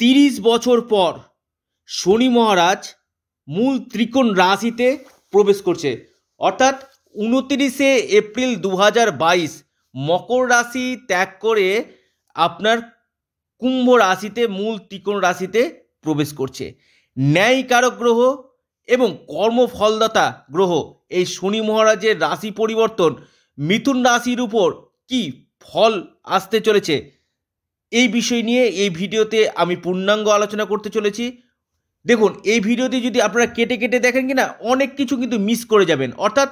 তিরিশ বছর পর শনি মহারাজ মূল ত্রিকোণ রাশিতে প্রবেশ করছে অর্থাৎ উনতিরিশে এপ্রিল দু মকর রাশি ত্যাগ করে আপনার কুম্ভ রাশিতে মূল ত্রিকোণ রাশিতে প্রবেশ করছে ন্যায়িকারক গ্রহ এবং কর্মফলদাতা গ্রহ এই শনি মহারাজের রাশি পরিবর্তন মিথুন রাশির উপর কি ফল আসতে চলেছে এই বিষয় নিয়ে এই ভিডিওতে আমি পূর্ণাঙ্গ আলোচনা করতে চলেছি দেখুন এই ভিডিওটি যদি আপনারা কেটে কেটে দেখেন কিনা অনেক কিছু কিন্তু মিস করে যাবেন অর্থাৎ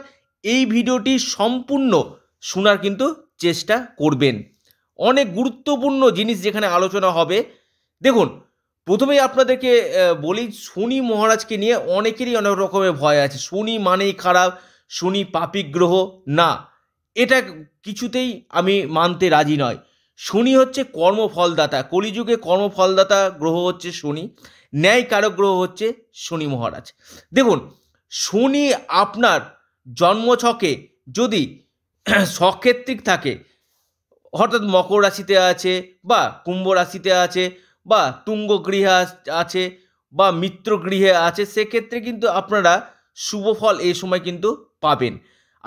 এই ভিডিওটি সম্পূর্ণ শোনার কিন্তু চেষ্টা করবেন অনেক গুরুত্বপূর্ণ জিনিস যেখানে আলোচনা হবে দেখুন প্রথমেই আপনাদেরকে বলি শনি মহারাজকে নিয়ে অনেকেরই অনেক রকমের ভয় আছে শনি মানেই খারাপ শনি পাপি গ্রহ না এটা কিছুতেই আমি মানতে রাজি নয় শনি হচ্ছে কর্মফলদাতা কলিযুগে কর্মফলদাতা গ্রহ হচ্ছে শনি ন্যায় কারক গ্রহ হচ্ছে শনি মহারাজ দেখুন শনি আপনার জন্মছকে যদি সক্ষেত্রিক থাকে অর্থাৎ মকর রাশিতে আছে বা কুম্ভ রাশিতে আছে বা তুঙ্গ গৃহে আছে বা মিত্র গৃহে আছে সেক্ষেত্রে কিন্তু আপনারা শুভ ফল এই সময় কিন্তু পাবেন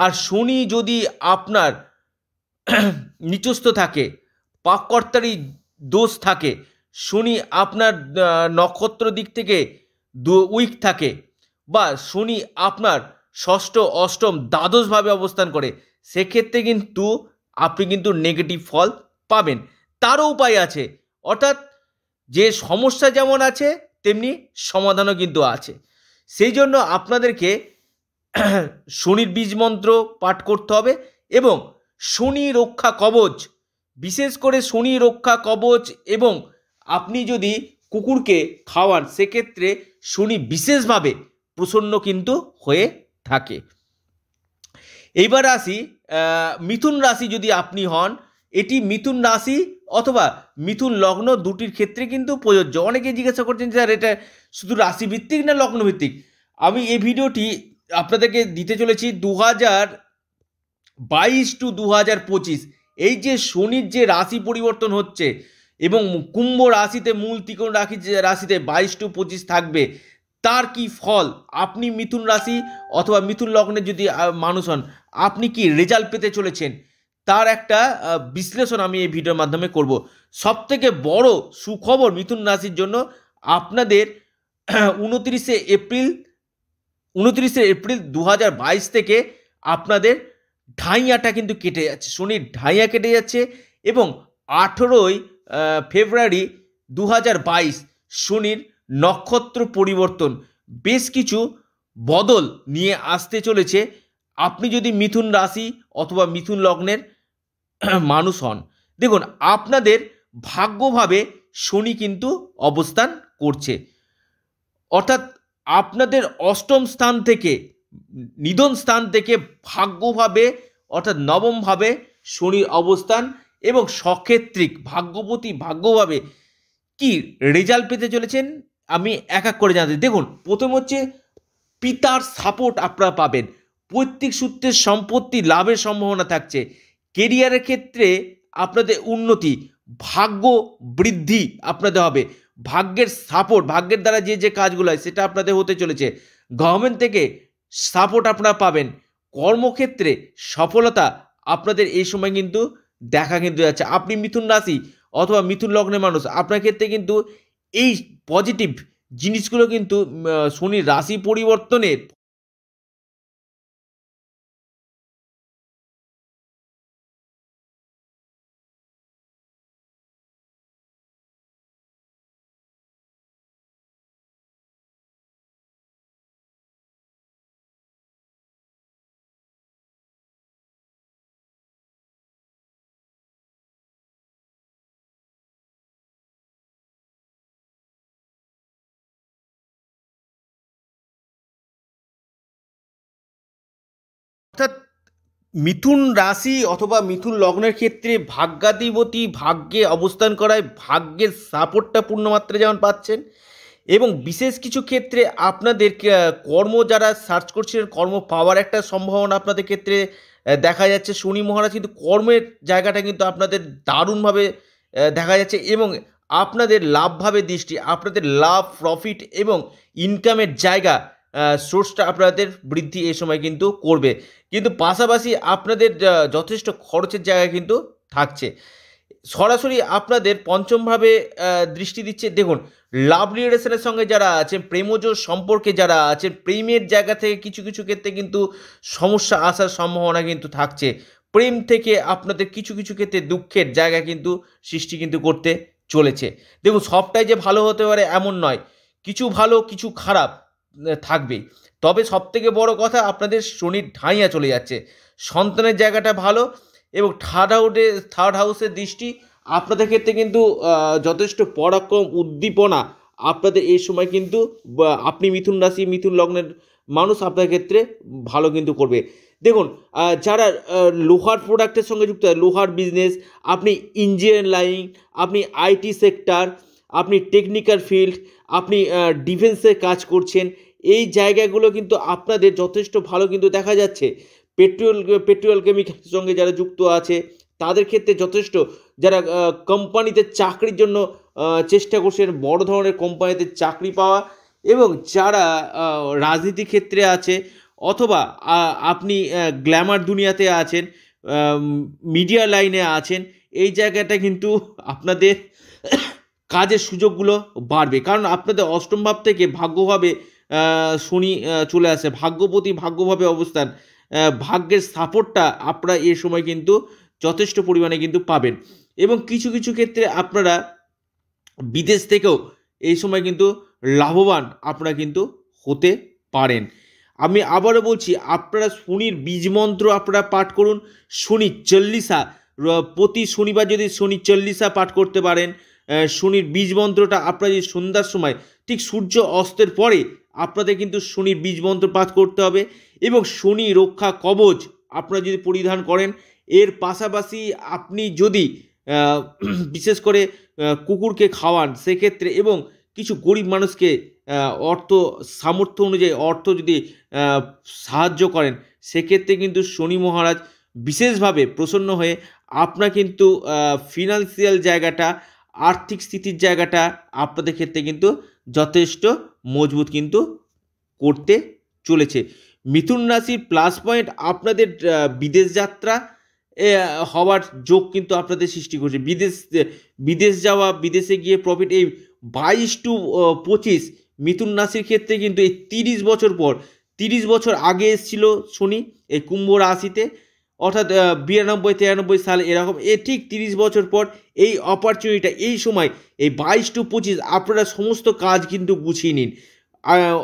আর শনি যদি আপনার নিচস্থ থাকে পাককর্তারই দোষ থাকে শনি আপনার নক্ষত্র দিক থেকে উইক থাকে বা শনি আপনার ষষ্ঠ অষ্টম দ্বাদশভাবে অবস্থান করে সেক্ষেত্রে কিন্তু আপনি কিন্তু নেগেটিভ ফল পাবেন তারও উপায় আছে অর্থাৎ যে সমস্যা যেমন আছে তেমনি সমাধানও কিন্তু আছে সেই জন্য আপনাদেরকে শনির বীজ মন্ত্র পাঠ করতে হবে এবং শনি রক্ষা কবচ বিশেষ করে শনি রক্ষা কবচ এবং আপনি যদি কুকুরকে খাওয়ান সেক্ষেত্রে শনি বিশেষভাবে প্রসন্ন কিন্তু হয়ে থাকে এইবার আসি মিথুন রাশি যদি আপনি হন এটি মিথুন রাশি অথবা মিথুন লগ্ন দুটির ক্ষেত্রে কিন্তু প্রযোজ্য অনেকে জিজ্ঞাসা করছেন স্যার এটা শুধু রাশিভিত্তিক না লগ্নভিত্তিক আমি এই ভিডিওটি আপনাদেরকে দিতে চলেছি দু হাজার বাইশ টু দু হাজার পঁচিশ এই যে শনির যে রাশি পরিবর্তন হচ্ছে এবং কুম্ভ রাশিতে মূল তিকোণ রাখি রাশিতে বাইশ টু পঁচিশ থাকবে তার কি ফল আপনি মিথুন রাশি অথবা মিথুন লগ্নে যদি মানুষ হন আপনি কি রেজাল্ট পেতে চলেছেন তার একটা বিশ্লেষণ আমি এই ভিডিওর মাধ্যমে করব সব থেকে বড় সুখবর মিথুন রাশির জন্য আপনাদের উনত্রিশে এপ্রিল উনত্রিশে এপ্রিল দু থেকে আপনাদের ঢাইয়াটা কিন্তু কেটে যাচ্ছে শনির ঢাইয়া কেটে যাচ্ছে এবং আঠেরোই ফেব্রুয়ারি দু শনির নক্ষত্র পরিবর্তন বেশ কিছু বদল নিয়ে আসতে চলেছে আপনি যদি মিথুন রাশি অথবা মিথুন লগ্নের মানুষ হন দেখুন আপনাদের ভাগ্যভাবে শনি কিন্তু অবস্থান করছে অর্থাৎ আপনাদের অষ্টম স্থান থেকে নিধন স্থান থেকে ভাগ্যভাবে অর্থাৎ নবমভাবে শনির অবস্থান এবং সক্ষেত্রিক ভাগ্যপতি ভাগ্যভাবে কি রেজাল্ট পেতে চলেছেন আমি এক এক করে জানাতে দেখুন প্রথম হচ্ছে পিতার সাপোর্ট আপনারা পাবেন পৈতৃক সূত্রের সম্পত্তি লাভের সম্ভাবনা থাকছে কেরিয়ারের ক্ষেত্রে আপনাদের উন্নতি ভাগ্য বৃদ্ধি আপনাদের হবে ভাগ্যের সাপোর্ট ভাগ্যের দ্বারা যে যে কাজগুলো হয় সেটা আপনাদের হতে চলেছে গভর্নমেন্ট থেকে সাপোর্ট আপনারা পাবেন কর্মক্ষেত্রে সফলতা আপনাদের এই সময় কিন্তু দেখা কিন্তু যাচ্ছে আপনি মিথুন রাশি অথবা মিথুন লগ্নের মানুষ আপনার ক্ষেত্রে কিন্তু এই পজিটিভ জিনিসগুলো কিন্তু শনির রাশি পরিবর্তনের মিথুন রাশি অথবা মিথুন লগ্নের ক্ষেত্রে ভাগ্যাধিপতী ভাগ্যে অবস্থান করায় ভাগ্যের সাপোর্টটা পূর্ণমাত্রা যেমন পাচ্ছেন এবং বিশেষ কিছু ক্ষেত্রে আপনাদের কর্ম যারা সার্চ করছিলেন কর্ম পাওয়ার একটা সম্ভাবনা আপনাদের ক্ষেত্রে দেখা যাচ্ছে শনি মহারাজ কিন্তু কর্মের জায়গাটা কিন্তু আপনাদের দারুণভাবে দেখা যাচ্ছে এবং আপনাদের লাভভাবে দৃষ্টি আপনাদের লাভ প্রফিট এবং ইনকামের জায়গা সোর্সটা আপনাদের বৃদ্ধি এই সময় কিন্তু করবে কিন্তু পাশাপাশি আপনাদের যথেষ্ট খরচের জায়গা কিন্তু থাকছে সরাসরি আপনাদের পঞ্চমভাবে দৃষ্টি দিচ্ছে দেখুন লাভ রিলেশনের সঙ্গে যারা আছেন প্রেমজ সম্পর্কে যারা আছেন প্রেমের জায়গা থেকে কিছু কিছু ক্ষেত্রে কিন্তু সমস্যা আসার সম্ভাবনা কিন্তু থাকছে প্রেম থেকে আপনাদের কিছু কিছু ক্ষেত্রে দুঃখের জায়গা কিন্তু সৃষ্টি কিন্তু করতে চলেছে দেখুন সবটাই যে ভালো হতে পারে এমন নয় কিছু ভালো কিছু খারাপ থাকবে তবে সবথেকে বড় কথা আপনাদের শনির ঢাইয়া চলে যাচ্ছে সন্তানের জায়গাটা ভালো এবং থার্ড হাউসে থার্ড হাউসের দৃষ্টি আপনাদের ক্ষেত্রে কিন্তু যথেষ্ট পরাক্রম উদ্দীপনা আপনাদের এই সময় কিন্তু আপনি মিথুন রাশি মিথুন লগ্নের মানুষ আপনার ক্ষেত্রে ভালো কিন্তু করবে দেখুন যারা লোহার প্রোডাক্টের সঙ্গে যুক্ত হয় লোহার বিজনেস আপনি ইঞ্জিনিয়ার লাইন আপনি আইটি সেক্টর আপনি টেকনিক্যাল ফিল্ড আপনি ডিফেন্সের কাজ করছেন এই জায়গাগুলো কিন্তু আপনাদের যথেষ্ট ভালো কিন্তু দেখা যাচ্ছে পেট্রোল পেট্রোল কেমিক্যালের সঙ্গে যারা যুক্ত আছে তাদের ক্ষেত্রে যথেষ্ট যারা কোম্পানিতে চাকরির জন্য চেষ্টা করছেন বড় ধরনের কোম্পানিতে চাকরি পাওয়া এবং যারা রাজনীতি ক্ষেত্রে আছে অথবা আপনি গ্ল্যামার দুনিয়াতে আছেন মিডিয়া লাইনে আছেন এই জায়গাটা কিন্তু আপনাদের কাজের সুযোগগুলো বাড়বে কারণ আপনাদের অষ্টম ভাব থেকে ভাগ্যভাবে শনি চলে আসে ভাগ্যপতি ভাগ্যভাবে অবস্থান ভাগ্যের সাপোর্টটা আপনারা এ সময় কিন্তু যথেষ্ট পরিমাণে কিন্তু পাবেন এবং কিছু কিছু ক্ষেত্রে আপনারা বিদেশ থেকেও এই সময় কিন্তু লাভবান আপনারা কিন্তু হতে পারেন আমি আবারও বলছি আপনারা শনির বীজ মন্ত্র আপনারা পাঠ করুন শনি চল্লিশা প্রতি শনিবার যদি শনি চল্লিশা পাঠ করতে পারেন শনির বীজ মন্ত্রটা আপনার যদি সন্ধ্যার সময় ঠিক সূর্য অস্তের পরে আপনাদের কিন্তু শনির বীজ মন্ত্র পাঠ করতে হবে এবং শনি রক্ষা কবচ আপনারা যদি পরিধান করেন এর পাশাপাশি আপনি যদি বিশেষ করে কুকুরকে খাওয়ান সেক্ষেত্রে এবং কিছু গরিব মানুষকে অর্থ সামর্থ্য অনুযায়ী অর্থ যদি সাহায্য করেন সেক্ষেত্রে কিন্তু শনি মহারাজ বিশেষভাবে প্রসন্ন হয়ে আপনার কিন্তু ফিনান্সিয়াল জায়গাটা আর্থিক স্থিতির জায়গাটা আপনাদের ক্ষেত্রে কিন্তু যথেষ্ট মজবুত কিন্তু করতে চলেছে মিথুন রাশির প্লাস পয়েন্ট আপনাদের বিদেশ যাত্রা হওয়ার যোগ কিন্তু আপনাদের সৃষ্টি করছে বিদেশ বিদেশ যাওয়া বিদেশে গিয়ে প্রফিট এই বাইশ টু পঁচিশ মিথুন রাশির ক্ষেত্রে কিন্তু এই তিরিশ বছর পর তিরিশ বছর আগে এসেছিল শনি এই কুম্ভ রাশিতে অর্থাৎ বিরানব্বই তিরানব্বই সাল এরকম এ ঠিক তিরিশ বছর পর এই অপরচুনিটিটা এই সময় এই বাইশ টু পঁচিশ আপনারা সমস্ত কাজ কিন্তু গুছিয়ে নিন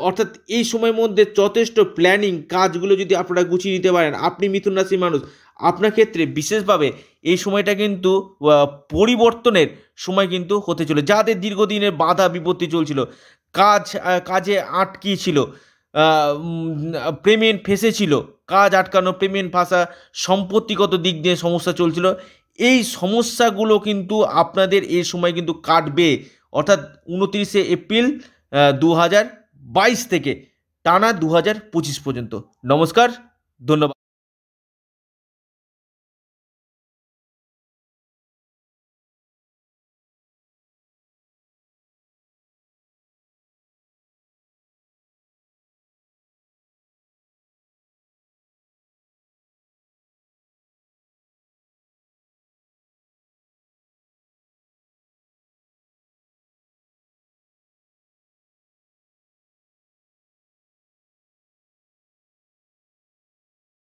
অর্থাৎ এই সময়ের মধ্যে যথেষ্ট প্ল্যানিং কাজগুলো যদি আপনারা গুছিয়ে নিতে পারেন আপনি মিথুন রাশির মানুষ আপনার ক্ষেত্রে বিশেষভাবে এই সময়টা কিন্তু পরিবর্তনের সময় কিন্তু হতে চলে যাদের দীর্ঘদিনের বাধা বিপত্তি চলছিল কাজ কাজে আটকিয়েছিল ছিল পেমেন্ট ফেসেছিল কাজ আটকানো পেমেন্ট ফাঁসা সম্পত্তিগত দিক দিয়ে সমস্যা চলছিল এই সমস্যাগুলো কিন্তু আপনাদের এই সময় কিন্তু কাটবে অর্থাৎ উনত্রিশে এপ্রিল দু থেকে টানা দু পর্যন্ত নমস্কার ধন্যবাদ